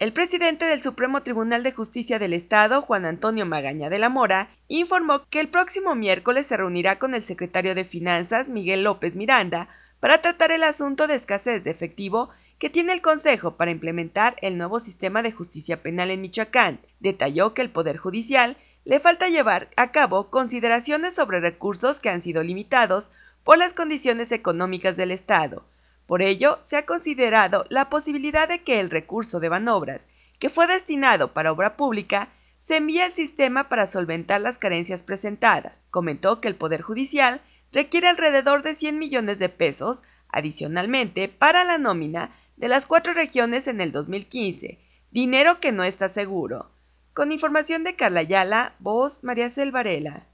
El presidente del Supremo Tribunal de Justicia del Estado, Juan Antonio Magaña de la Mora, informó que el próximo miércoles se reunirá con el secretario de Finanzas, Miguel López Miranda, para tratar el asunto de escasez de efectivo que tiene el Consejo para implementar el nuevo sistema de justicia penal en Michoacán. Detalló que el Poder Judicial le falta llevar a cabo consideraciones sobre recursos que han sido limitados por las condiciones económicas del Estado, por ello, se ha considerado la posibilidad de que el recurso de manobras, que fue destinado para obra pública, se envíe al sistema para solventar las carencias presentadas. Comentó que el Poder Judicial requiere alrededor de 100 millones de pesos adicionalmente para la nómina de las cuatro regiones en el 2015, dinero que no está seguro. Con información de Carla Ayala, voz María Selvarela.